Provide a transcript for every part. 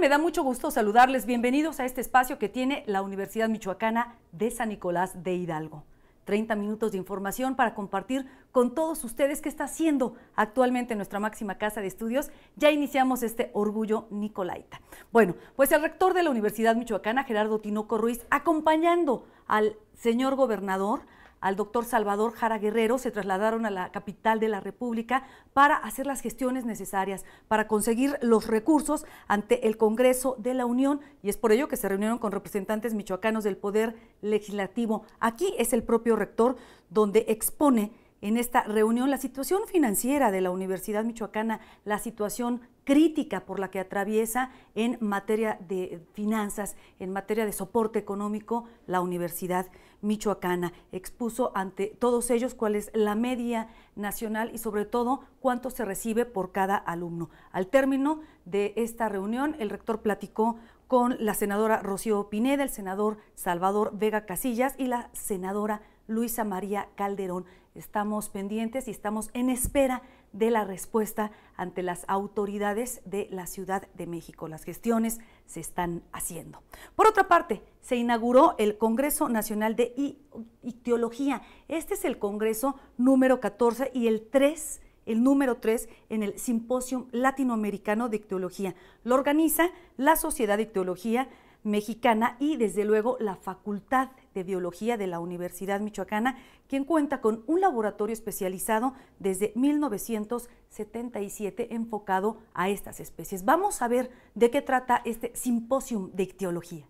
Me da mucho gusto saludarles. Bienvenidos a este espacio que tiene la Universidad Michoacana de San Nicolás de Hidalgo. 30 minutos de información para compartir con todos ustedes qué está haciendo actualmente nuestra máxima casa de estudios. Ya iniciamos este orgullo Nicolaita. Bueno, pues el rector de la Universidad Michoacana, Gerardo Tinoco Ruiz, acompañando al señor gobernador, al doctor Salvador Jara Guerrero se trasladaron a la capital de la República para hacer las gestiones necesarias para conseguir los recursos ante el Congreso de la Unión y es por ello que se reunieron con representantes michoacanos del Poder Legislativo. Aquí es el propio rector donde expone en esta reunión la situación financiera de la Universidad Michoacana, la situación crítica por la que atraviesa en materia de finanzas, en materia de soporte económico la universidad michoacana. Expuso ante todos ellos cuál es la media nacional y sobre todo cuánto se recibe por cada alumno. Al término de esta reunión, el rector platicó con la senadora Rocío Pineda, el senador Salvador Vega Casillas y la senadora Luisa María Calderón. Estamos pendientes y estamos en espera de la respuesta ante las autoridades de la Ciudad de México. Las gestiones se están haciendo. Por otra parte, se inauguró el Congreso Nacional de Ictiología. Este es el Congreso número 14 y el 3 el número 3 en el Simposio Latinoamericano de Ictiología. Lo organiza la Sociedad de Ictiología Mexicana y desde luego la Facultad de Biología de la Universidad Michoacana, quien cuenta con un laboratorio especializado desde 1977 enfocado a estas especies. Vamos a ver de qué trata este simposium de ictiología.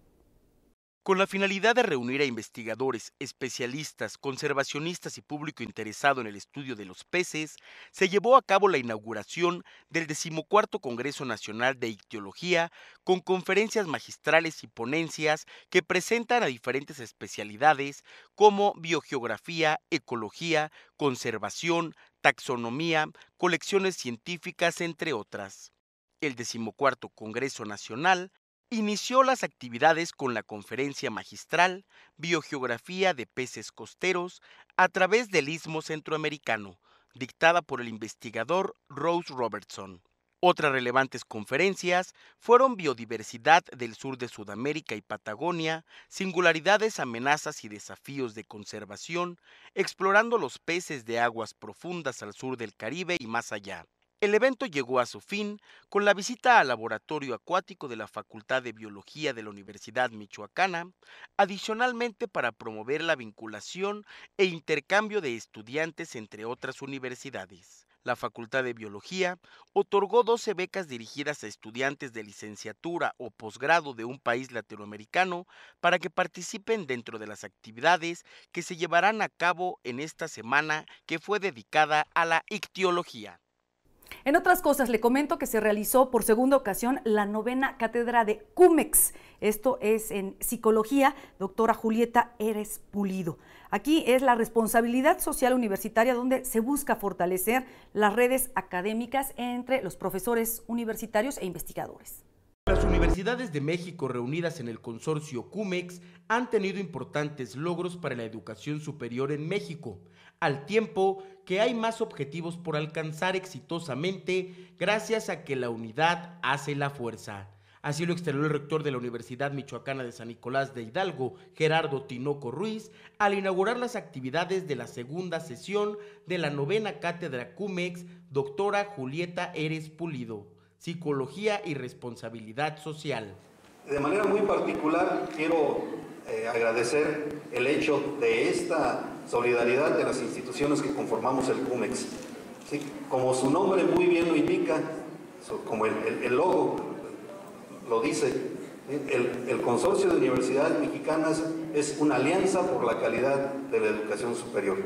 Con la finalidad de reunir a investigadores, especialistas, conservacionistas y público interesado en el estudio de los peces, se llevó a cabo la inauguración del XIV Congreso Nacional de Ictiología, con conferencias magistrales y ponencias que presentan a diferentes especialidades como biogeografía, ecología, conservación, taxonomía, colecciones científicas, entre otras. El XIV Congreso Nacional inició las actividades con la conferencia magistral Biogeografía de peces costeros a través del istmo centroamericano, dictada por el investigador Rose Robertson. Otras relevantes conferencias fueron Biodiversidad del Sur de Sudamérica y Patagonia, Singularidades, Amenazas y Desafíos de Conservación, explorando los peces de aguas profundas al sur del Caribe y más allá. El evento llegó a su fin con la visita al laboratorio acuático de la Facultad de Biología de la Universidad Michoacana, adicionalmente para promover la vinculación e intercambio de estudiantes entre otras universidades. La Facultad de Biología otorgó 12 becas dirigidas a estudiantes de licenciatura o posgrado de un país latinoamericano para que participen dentro de las actividades que se llevarán a cabo en esta semana que fue dedicada a la ictiología. En otras cosas, le comento que se realizó por segunda ocasión la novena cátedra de CUMEX. Esto es en psicología, doctora Julieta Eres Pulido. Aquí es la responsabilidad social universitaria donde se busca fortalecer las redes académicas entre los profesores universitarios e investigadores. Las universidades de México reunidas en el consorcio CUMEX han tenido importantes logros para la educación superior en México al tiempo que hay más objetivos por alcanzar exitosamente gracias a que la unidad hace la fuerza. Así lo externó el rector de la Universidad Michoacana de San Nicolás de Hidalgo, Gerardo Tinoco Ruiz, al inaugurar las actividades de la segunda sesión de la novena cátedra CUMEX, doctora Julieta Eres Pulido, Psicología y Responsabilidad Social. De manera muy particular quiero eh, agradecer el hecho de esta solidaridad de las instituciones que conformamos el CUMEX. Como su nombre muy bien lo indica, como el, logo lo dice, el, Consorcio de Universidades Mexicanas es una alianza por la calidad de la educación superior.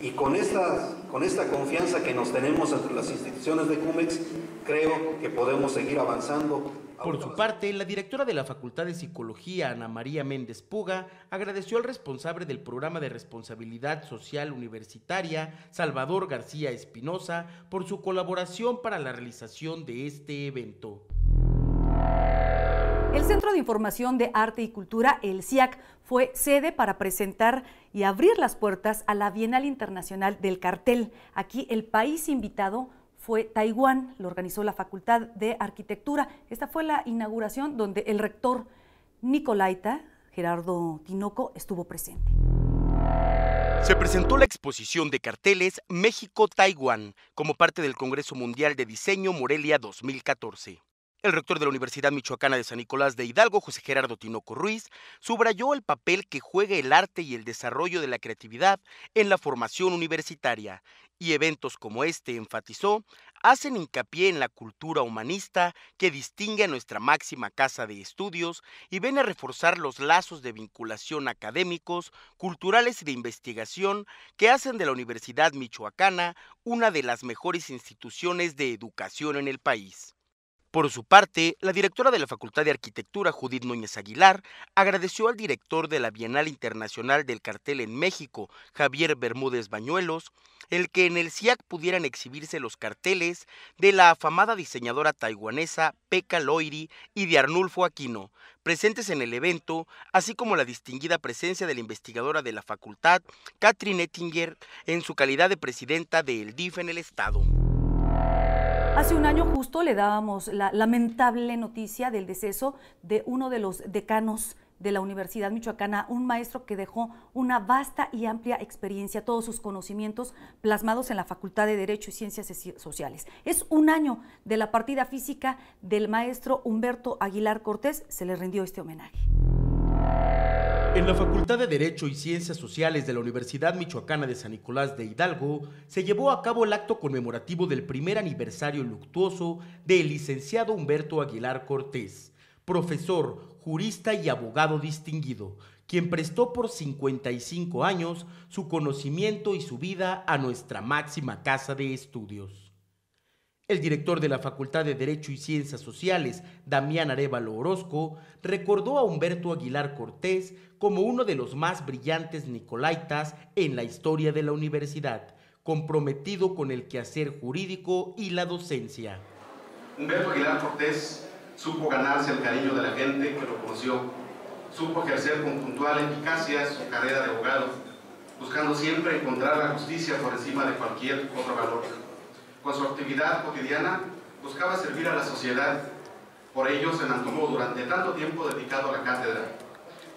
Y con esta, con esta confianza que nos tenemos entre las instituciones de CUMEX, creo que podemos seguir avanzando por su parte, la directora de la Facultad de Psicología, Ana María Méndez Puga, agradeció al responsable del programa de responsabilidad social universitaria, Salvador García Espinosa, por su colaboración para la realización de este evento. El Centro de Información de Arte y Cultura, el CIAC, fue sede para presentar y abrir las puertas a la Bienal Internacional del Cartel. Aquí el país invitado fue Taiwán, lo organizó la Facultad de Arquitectura. Esta fue la inauguración donde el rector Nicolaita, Gerardo Tinoco, estuvo presente. Se presentó la exposición de carteles México-Taiwán como parte del Congreso Mundial de Diseño Morelia 2014. El rector de la Universidad Michoacana de San Nicolás de Hidalgo, José Gerardo Tinoco Ruiz, subrayó el papel que juega el arte y el desarrollo de la creatividad en la formación universitaria, y eventos como este, enfatizó, hacen hincapié en la cultura humanista que distingue a nuestra máxima casa de estudios y ven a reforzar los lazos de vinculación académicos, culturales y de investigación que hacen de la Universidad Michoacana una de las mejores instituciones de educación en el país. Por su parte, la directora de la Facultad de Arquitectura, Judith Núñez Aguilar, agradeció al director de la Bienal Internacional del Cartel en México, Javier Bermúdez Bañuelos, el que en el CIAC pudieran exhibirse los carteles de la afamada diseñadora taiwanesa Pekka Loiri y de Arnulfo Aquino, presentes en el evento, así como la distinguida presencia de la investigadora de la facultad, Katrin Ettinger, en su calidad de presidenta del DIF en el Estado. Hace un año justo le dábamos la lamentable noticia del deceso de uno de los decanos de la Universidad Michoacana, un maestro que dejó una vasta y amplia experiencia, todos sus conocimientos plasmados en la Facultad de Derecho y Ciencias Sociales. Es un año de la partida física del maestro Humberto Aguilar Cortés, se le rindió este homenaje. En la Facultad de Derecho y Ciencias Sociales de la Universidad Michoacana de San Nicolás de Hidalgo se llevó a cabo el acto conmemorativo del primer aniversario luctuoso del licenciado Humberto Aguilar Cortés, profesor, jurista y abogado distinguido, quien prestó por 55 años su conocimiento y su vida a nuestra máxima casa de estudios. El director de la Facultad de Derecho y Ciencias Sociales, Damián Arevalo Orozco, recordó a Humberto Aguilar Cortés como uno de los más brillantes nicolaitas en la historia de la universidad, comprometido con el quehacer jurídico y la docencia. Humberto Aguilar Cortés supo ganarse el cariño de la gente que lo conoció, supo ejercer con puntual eficacia su carrera de abogado, buscando siempre encontrar la justicia por encima de cualquier otro valor con su actividad cotidiana, buscaba servir a la sociedad. Por ello se mantuvo durante tanto tiempo dedicado a la cátedra,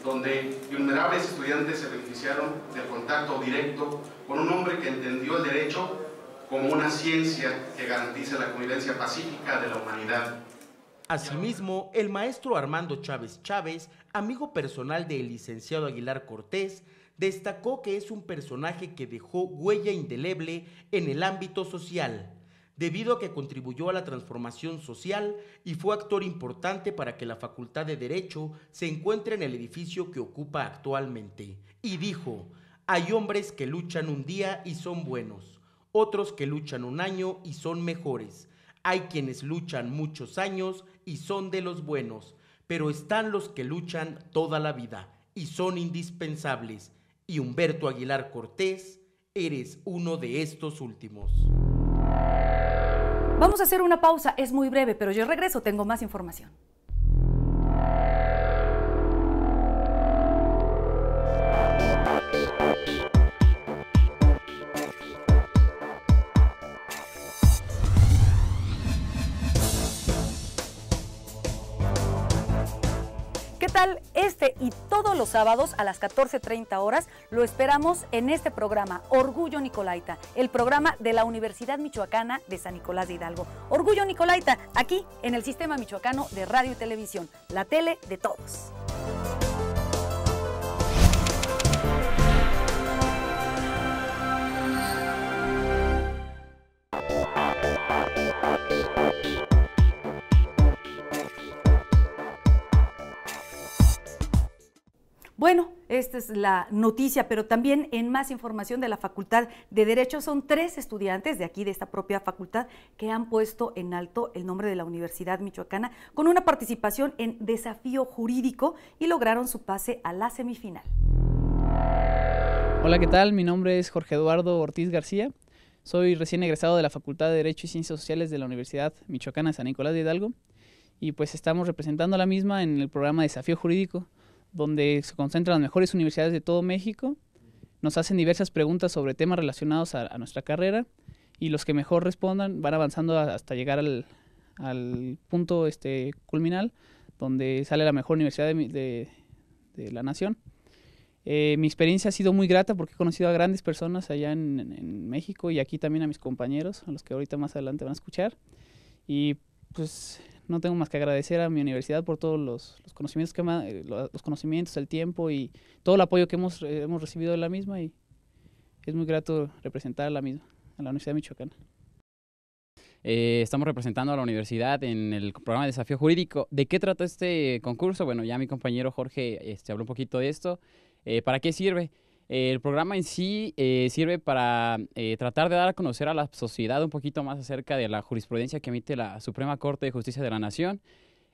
donde vulnerables estudiantes se beneficiaron del contacto directo con un hombre que entendió el derecho como una ciencia que garantiza la convivencia pacífica de la humanidad. Asimismo, el maestro Armando Chávez Chávez, amigo personal del licenciado Aguilar Cortés, destacó que es un personaje que dejó huella indeleble en el ámbito social debido a que contribuyó a la transformación social y fue actor importante para que la Facultad de Derecho se encuentre en el edificio que ocupa actualmente. Y dijo, hay hombres que luchan un día y son buenos, otros que luchan un año y son mejores, hay quienes luchan muchos años y son de los buenos, pero están los que luchan toda la vida y son indispensables. Y Humberto Aguilar Cortés, eres uno de estos últimos. Vamos a hacer una pausa, es muy breve, pero yo regreso, tengo más información. este y todos los sábados a las 14.30 horas lo esperamos en este programa, Orgullo Nicolaita, el programa de la Universidad Michoacana de San Nicolás de Hidalgo. Orgullo Nicolaita, aquí en el Sistema Michoacano de Radio y Televisión, la tele de todos. Bueno, esta es la noticia, pero también en más información de la Facultad de Derecho son tres estudiantes de aquí, de esta propia facultad, que han puesto en alto el nombre de la Universidad Michoacana con una participación en desafío jurídico y lograron su pase a la semifinal. Hola, ¿qué tal? Mi nombre es Jorge Eduardo Ortiz García. Soy recién egresado de la Facultad de Derecho y Ciencias Sociales de la Universidad Michoacana San Nicolás de Hidalgo y pues estamos representando a la misma en el programa Desafío Jurídico, donde se concentran las mejores universidades de todo México. Nos hacen diversas preguntas sobre temas relacionados a, nuestra carrera y los que mejor respondan van avanzando hasta llegar al, punto este, culminal, donde sale la mejor universidad de, la nación. Eh, mi experiencia ha sido muy grata porque he conocido a grandes personas allá en, México y aquí también a mis compañeros, a los que ahorita más adelante van a escuchar. Y pues no tengo más que agradecer a mi universidad por todos los, conocimientos, que eh, los conocimientos, el tiempo y todo el apoyo que hemos, eh, hemos recibido de la misma y es muy grato representar a la misma, a la Universidad Michoacana. Eh, estamos representando a la universidad en el programa de desafío jurídico. ¿De qué trata este concurso? Bueno, ya mi compañero Jorge este, habló un poquito de esto. Eh, ¿Para qué sirve? el programa en sí eh, sirve para eh, tratar de dar a conocer a la sociedad un poquito más acerca de la jurisprudencia que emite la Suprema Corte de Justicia de la Nación,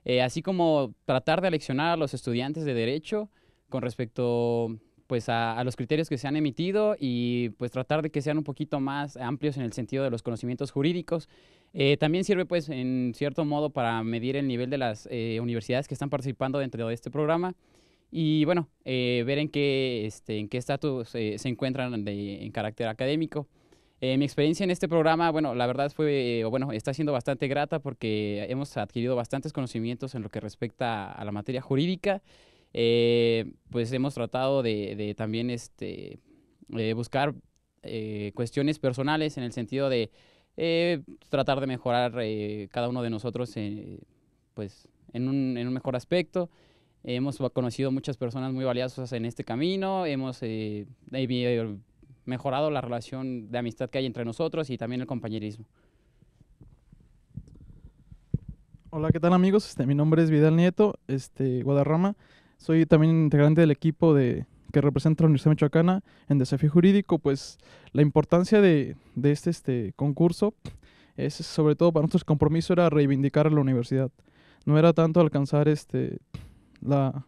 eh, así como tratar de aleccionar a los estudiantes de Derecho con respecto pues, a, los criterios que se han emitido y pues, tratar de que sean un poquito más amplios en el sentido de los conocimientos jurídicos. también sirve pues en cierto modo para medir el nivel de las universidades que están participando dentro de este programa y bueno, eh, ver en qué este, en qué estatus eh, se encuentran en carácter académico. Eh, mi experiencia en este programa, bueno, la verdad fue, bueno, está siendo bastante grata porque hemos adquirido bastantes conocimientos en lo que respecta a la materia jurídica. pues hemos tratado de, de también este, buscar cuestiones personales en el sentido de tratar de mejorar cada uno de nosotros pues, en un, en un mejor aspecto hemos conocido muchas personas muy valiosas en este camino, hemos eh, eh, mejorado la relación de amistad que hay entre nosotros y también el compañerismo. Hola, ¿qué tal amigos? Este, mi nombre es Vidal Nieto, este, Guadarrama. Soy también integrante del equipo de, que representa a la Universidad Michoacana en Desafío Jurídico. Pues la importancia de, este, este concurso es, sobre todo para el compromiso, era reivindicar a la universidad. No era tanto alcanzar este, la,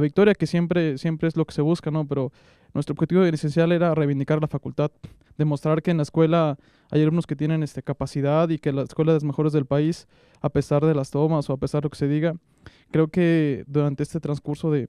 victoria, que siempre, siempre es lo que se busca, ¿no? Pero nuestro objetivo esencial era reivindicar la facultad, demostrar que en la escuela hay alumnos que tienen esta capacidad y que la escuela es mejores del país, a pesar de las tomas o a pesar de lo que se diga. Creo que durante este transcurso de,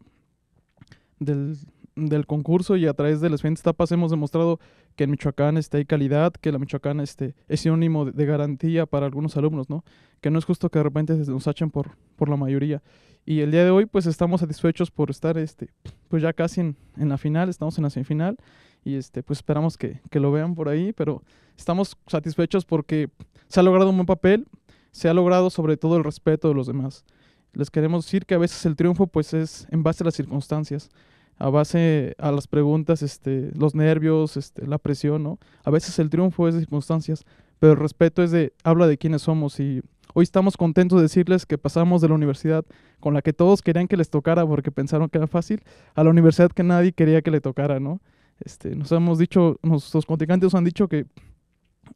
del, del concurso y a través de las siguientes etapas hemos demostrado que en Michoacán está hay calidad, que la Michoacán este, es sinónimo de, garantía para algunos alumnos, ¿no? Que no es justo que de repente nos hachen por, por la mayoría. Y el día de hoy pues estamos satisfechos por estar este, pues ya casi en, la final, estamos en la semifinal y este, pues esperamos que, que lo vean por ahí, pero estamos satisfechos porque se ha logrado un buen papel, se ha logrado sobre todo el respeto de los demás. Les queremos decir que a veces el triunfo pues es en base a las circunstancias a base a las preguntas, este, los nervios, este, la presión, ¿no? A veces el triunfo es de circunstancias, pero el respeto es de, habla de quiénes somos y hoy estamos contentos de decirles que pasamos de la universidad con la que todos querían que les tocara porque pensaron que era fácil, a la universidad que nadie quería que le tocara, ¿no? Este, nos hemos dicho, nuestros contingentes nos han dicho que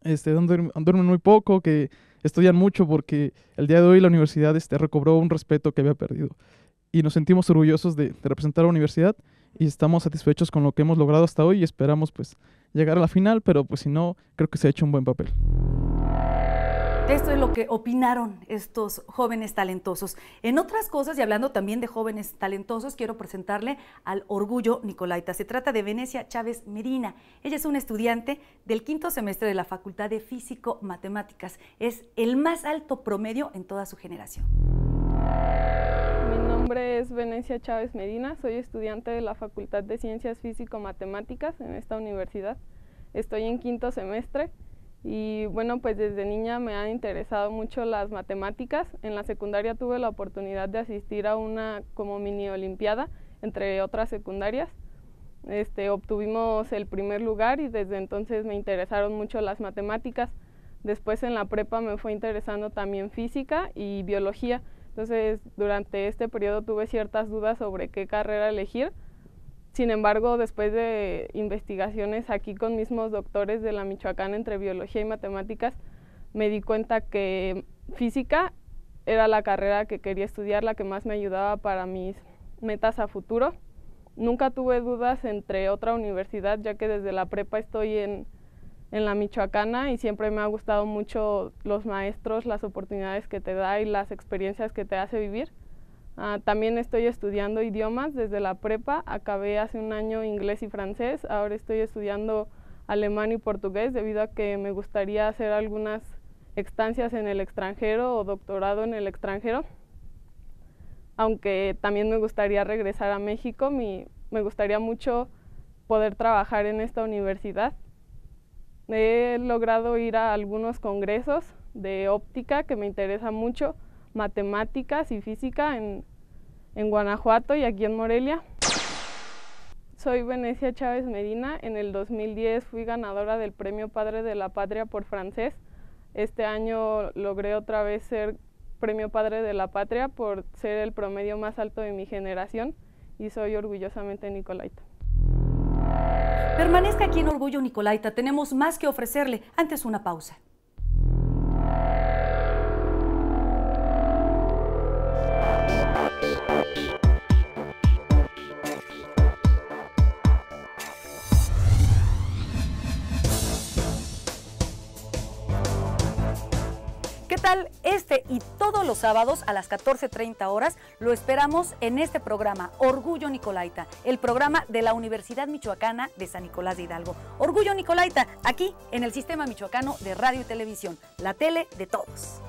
este, duermen, muy poco, que estudian mucho porque el día de hoy la universidad este, recobró un respeto que había perdido y nos sentimos orgullosos de, representar a la universidad y estamos satisfechos con lo que hemos logrado hasta hoy y esperamos pues llegar a la final, pero pues si no, creo que se ha hecho un buen papel. Esto es lo que opinaron estos jóvenes talentosos. En otras cosas, y hablando también de jóvenes talentosos, quiero presentarle al Orgullo Nicolaita. Se trata de Venecia Chávez Medina. Ella es una estudiante del quinto semestre de la Facultad de Físico-Matemáticas. Es el más alto promedio en toda su generación nombre es Venecia Chávez Medina, soy estudiante de la Facultad de Ciencias Físico-Matemáticas en esta universidad. Estoy en quinto semestre y bueno, pues desde niña me han interesado mucho las matemáticas. En la secundaria tuve la oportunidad de asistir a una como mini olimpiada, entre otras secundarias. Este, obtuvimos el primer lugar y desde entonces me interesaron mucho las matemáticas. Después en la prepa me fue interesando también física y biología entonces, durante este periodo tuve ciertas dudas sobre qué carrera elegir. Sin embargo, después de investigaciones aquí con mismos doctores de la Michoacán entre biología y matemáticas, me di cuenta que física era la carrera que quería estudiar, la que más me ayudaba para mis metas a futuro. Nunca tuve dudas entre otra universidad, ya que desde la prepa estoy en en la Michoacana y siempre me ha gustado mucho los maestros, las oportunidades que te da y las experiencias que te hace vivir. Ah, también estoy estudiando idiomas desde la prepa, acabé hace un año inglés y francés, ahora estoy estudiando alemán y portugués debido a que me gustaría hacer algunas estancias en el extranjero o doctorado en el extranjero, aunque también me gustaría regresar a México, me gustaría mucho poder trabajar en esta universidad. He logrado ir a algunos congresos de óptica que me interesa mucho, matemáticas y física en, en Guanajuato y aquí en Morelia. Soy Venecia Chávez Medina. En el 2010 fui ganadora del Premio Padre de la Patria por francés. Este año logré otra vez ser Premio Padre de la Patria por ser el promedio más alto de mi generación y soy orgullosamente Nicolaita. Permanezca aquí en Orgullo Nicolaita, tenemos más que ofrecerle. Antes una pausa. este y todos los sábados a las 14.30 horas lo esperamos en este programa, Orgullo Nicolaita, el programa de la Universidad Michoacana de San Nicolás de Hidalgo. Orgullo Nicolaita, aquí en el Sistema Michoacano de Radio y Televisión, la tele de todos.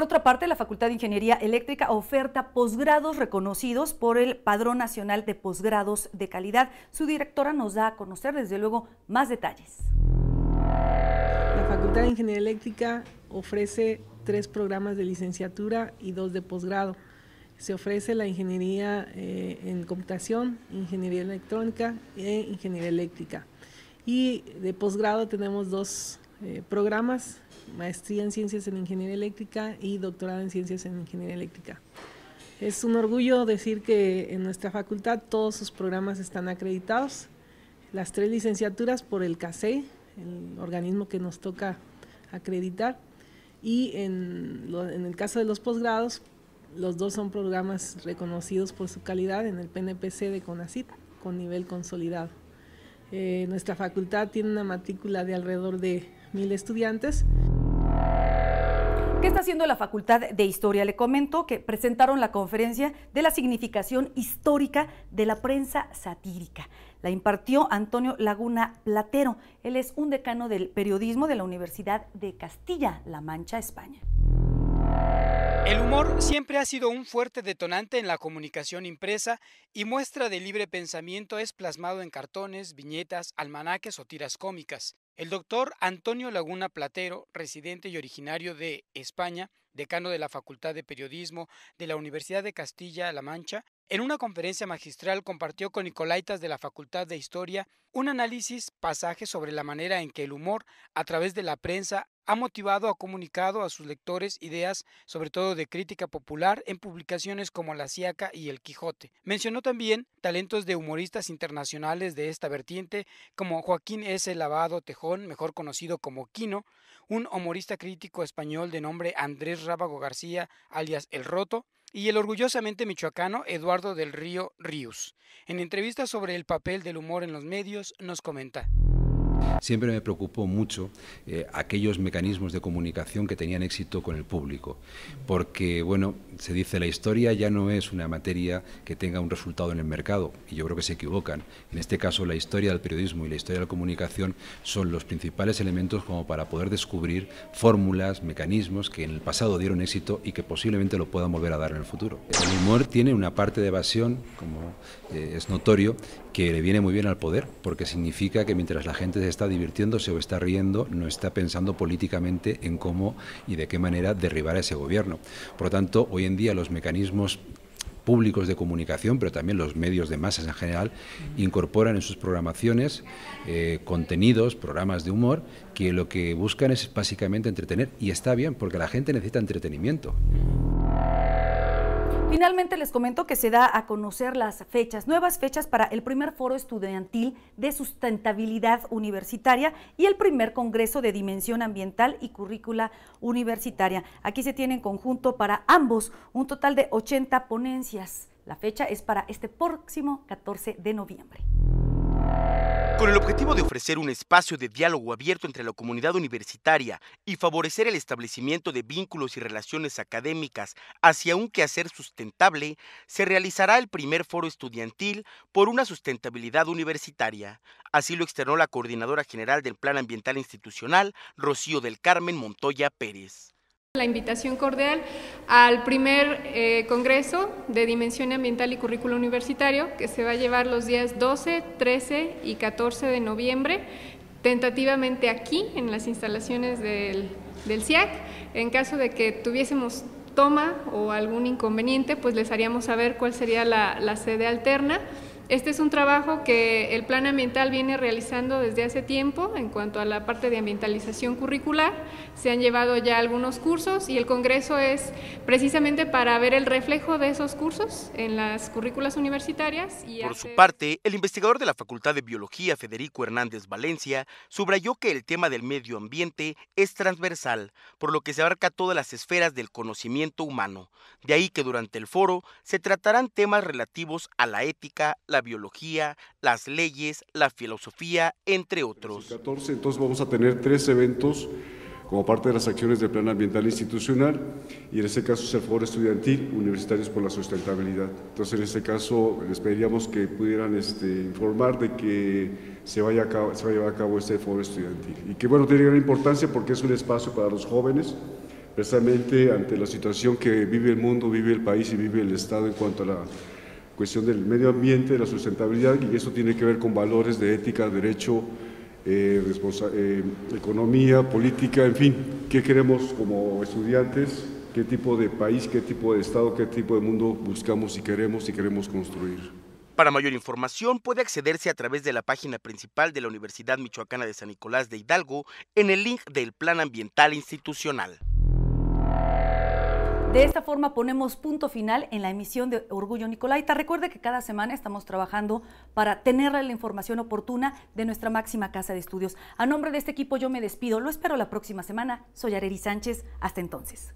Por otra parte, la Facultad de Ingeniería Eléctrica oferta posgrados reconocidos por el Padrón Nacional de Posgrados de Calidad. Su directora nos da a conocer, desde luego, más detalles. La Facultad de Ingeniería Eléctrica ofrece tres programas de licenciatura y dos de posgrado. Se ofrece la ingeniería eh, en computación, ingeniería electrónica e ingeniería eléctrica. Y de posgrado tenemos dos eh, programas, maestría en ciencias en ingeniería eléctrica y doctorado en ciencias en ingeniería eléctrica. Es un orgullo decir que en nuestra facultad todos sus programas están acreditados, las tres licenciaturas por el CASEI, el organismo que nos toca acreditar, y en, en el caso de los posgrados, los dos son programas reconocidos por su calidad en el PNPC de CONACIT con nivel consolidado. Eh, nuestra facultad tiene una matrícula de alrededor de mil estudiantes. ¿Qué está haciendo la Facultad de Historia? Le comento que presentaron la conferencia de la significación histórica de la prensa satírica. La impartió Antonio Laguna Platero. Él es un decano del periodismo de la Universidad de Castilla-La Mancha, España. El humor siempre ha sido un fuerte detonante en la comunicación impresa y muestra de libre pensamiento es plasmado en cartones, viñetas, almanaques o tiras cómicas. El doctor Antonio Laguna Platero, residente y originario de España, decano de la Facultad de Periodismo de la Universidad de Castilla-La Mancha, en una conferencia magistral compartió con Nicolaitas de la Facultad de Historia un análisis pasaje sobre la manera en que el humor, a través de la prensa, ha motivado o comunicado a sus lectores ideas, sobre todo de crítica popular, en publicaciones como La Siaca y El Quijote. Mencionó también talentos de humoristas internacionales de esta vertiente, como Joaquín S. Lavado Tejón, mejor conocido como Quino, un humorista crítico español de nombre Andrés Rábago García, alias El Roto, y el orgullosamente michoacano Eduardo del Río Ríos. En entrevistas sobre el papel del humor en los medios, nos comenta. Siempre me preocupó mucho eh, aquellos mecanismos de comunicación que tenían éxito con el público, porque, bueno, se dice la historia ya no es una materia que tenga un resultado en el mercado, y yo creo que se equivocan. En este caso, la historia del periodismo y la historia de la comunicación son los principales elementos como para poder descubrir fórmulas, mecanismos que en el pasado dieron éxito y que posiblemente lo puedan volver a dar en el futuro. El humor tiene una parte de evasión, como eh, es notorio que le viene muy bien al poder, porque significa que mientras la gente se está divirtiéndose o está riendo, no está pensando políticamente en cómo y de qué manera derribar a ese gobierno. Por lo tanto, hoy en día los mecanismos públicos de comunicación, pero también los medios de masas en general, incorporan en sus programaciones eh, contenidos, programas de humor, que lo que buscan es básicamente entretener. Y está bien, porque la gente necesita entretenimiento. Finalmente les comento que se da a conocer las fechas, nuevas fechas para el primer foro estudiantil de sustentabilidad universitaria y el primer congreso de dimensión ambiental y currícula universitaria. Aquí se tiene en conjunto para ambos un total de 80 ponencias. La fecha es para este próximo 14 de noviembre. Con el objetivo de ofrecer un espacio de diálogo abierto entre la comunidad universitaria y favorecer el establecimiento de vínculos y relaciones académicas hacia un quehacer sustentable, se realizará el primer foro estudiantil por una sustentabilidad universitaria. Así lo externó la coordinadora general del Plan Ambiental Institucional, Rocío del Carmen Montoya Pérez. La invitación cordial al primer eh, Congreso de Dimensión Ambiental y Currículo Universitario que se va a llevar los días 12, 13 y 14 de noviembre, tentativamente aquí en las instalaciones del, CIAC. En caso de que tuviésemos toma o algún inconveniente, pues les haríamos saber cuál sería la sede alterna. Este es un trabajo que el plan ambiental viene realizando desde hace tiempo en cuanto a la parte de ambientalización curricular. Se han llevado ya algunos cursos y el Congreso es precisamente para ver el reflejo de esos cursos en las currículas universitarias. Y Por su parte, el investigador de la Facultad de Biología, Federico Hernández Valencia, subrayó que el tema del medio ambiente es transversal, por lo que se abarca todas las esferas del conocimiento humano. De ahí que durante el foro se tratarán temas relativos a la ética, la biología, las leyes, la filosofía, entre otros. 14, entonces vamos a tener tres eventos como parte de las acciones del Plan Ambiental Institucional y en este caso es el foro estudiantil Universitarios por la Sustentabilidad. Entonces en este caso les pediríamos que pudieran este, informar de que se vaya, se va a llevar a cabo este foro estudiantil y que bueno, tiene gran importancia porque es un espacio para los jóvenes precisamente ante la situación que vive el mundo, vive el país y vive el Estado en cuanto a la cuestión del medio ambiente, de la sustentabilidad, y eso tiene que ver con valores de ética, derecho, eh, eh, economía, política, en fin, qué queremos como estudiantes, qué tipo de país, qué tipo de Estado, qué tipo de mundo buscamos y queremos y queremos construir. Para mayor información puede accederse a través de la página principal de la Universidad Michoacana de San Nicolás de Hidalgo en el link del Plan Ambiental Institucional. De esta forma ponemos punto final en la emisión de Orgullo Nicolaita. Recuerde que cada semana estamos trabajando para tener la información oportuna de nuestra máxima casa de estudios. A nombre de este equipo yo me despido. Lo espero la próxima semana. Soy Areri Sánchez. Hasta entonces.